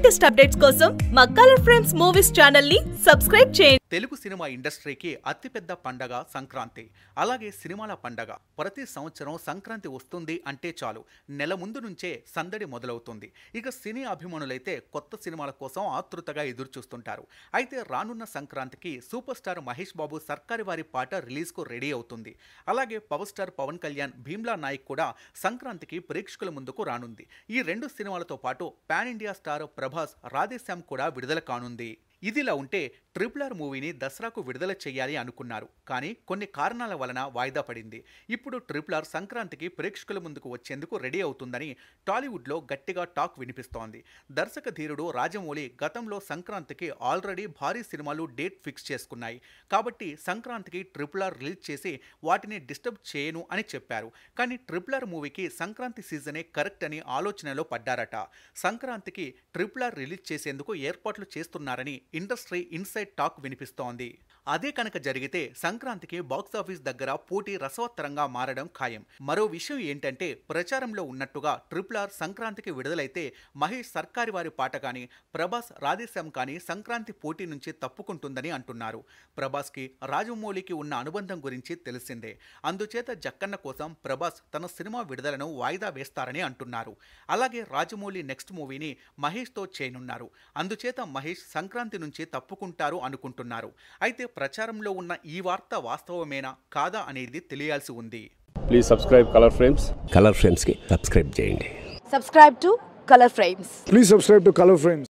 latest updates కోసం మా colour frames movies channel ని సబ్స్క్రైబ్ చేయండి తెలుగు సినిమా ఇండస్ట్రీకి అతిపెద్ద పండగ సంక్రాంతి అలాగే సినిమాల పండగ ప్రతి సంవత్సరం సంక్రాంతి వస్తుంది అంటే చాలు నెల ముందు నుంచే సందడి మొదలవుతుంది ఇక సినీ అభిమానులైతే కొత్త సినిమాల కోసం ఆతృతగా ఎదురుచూస్తుంటారు అయితే రానున్న సంక్రాంతికి సూపర్ స్టార్ మహేష్ బాబు సర్కారి వారి పాట రిలీజ్కు రెడీ అవుతుంది అలాగే పవర్ స్టార్ పవన్ కళ్యాణ్ భీమ్లా నాయక్ కూడా సంక్రాంతికి ప్రేక్షకుల ముందుకు రానుంది ఈ రెండు సినిమాలతో పాటు pan India star Prabhas Radhe Shyam కూడా విడుదల కానుంది ఇదిలా ఉంటే ట్రిపుల్ ఆర్ మూవీని దసరాకు విడుదల చేయాలి అనుకున్నారు కానీ కొన్ని కారణాల వలన వాయిదా పడింది ఇప్పుడు ట్రిపుల్ ఆర్ సంక్రాంతికి ప్రేక్షకుల ముందుకు వచ్చేందుకు రెడీ అవుతుందని టాలీవుడ్లో గట్టిగా టాక్ వినిపిస్తోంది దర్శక ధీరుడు రాజమౌళి గతంలో సంక్రాంతికి ఆల్రెడీ భారీ సినిమాలు డేట్ ఫిక్స్ చేసుకున్నాయి కాబట్టి సంక్రాంతికి ట్రిపుల్ ఆర్ రిలీజ్ చేసి వాటిని డిస్టర్బ్ చేయను అని చెప్పారు కానీ ట్రిపుల్ ఆర్ మూవీకి సంక్రాంతి సీజనే కరెక్ట్ అని ఆలోచనలో పడ్డారట సంక్రాంతికి ట్రిపుల్ ఆర్ రిలీజ్ చేసేందుకు ఏర్పాట్లు చేస్తున్నారని ఇండస్ట్రీ ఇన్సైడ్ టాక్ వినిపిస్తోంది అదే కనుక జరిగితే సంక్రాంతికి బాక్సాఫీస్ దగ్గర పోటీ రసవత్తరంగా మారడం ఖాయం మరో విషయం ఏంటంటే ప్రచారంలో ఉన్నట్టుగా ట్రిపుల్ ఆర్ సంక్రాంతికి విడుదలైతే మహేష్ సర్కారి వారి పాట కానీ ప్రభాస్ రాధేశ్యాం కానీ సంక్రాంతి పోటీ నుంచి తప్పుకుంటుందని అంటున్నారు ప్రభాస్కి రాజమౌళికి ఉన్న అనుబంధం గురించి తెలిసిందే అందుచేత జక్కన్న కోసం ప్రభాస్ తన సినిమా విడుదలను వాయిదా వేస్తారని అంటున్నారు అలాగే రాజమౌళి నెక్స్ట్ మూవీని మహేష్తో చేయనున్నారు అందుచేత మహేష్ సంక్రాంతి నుంచి తప్పుకుంటారు అనుకుంటున్నారు అయితే ప్రచారంలో ఉన్న ఈ వార్త వాస్తవమేనా కాదా అనేది తెలియాల్సి ఉంది please subscribe colour frames colour కి సబ్స్క్రైబ్ చేయండి subscribe to colour frames please subscribe to colour frames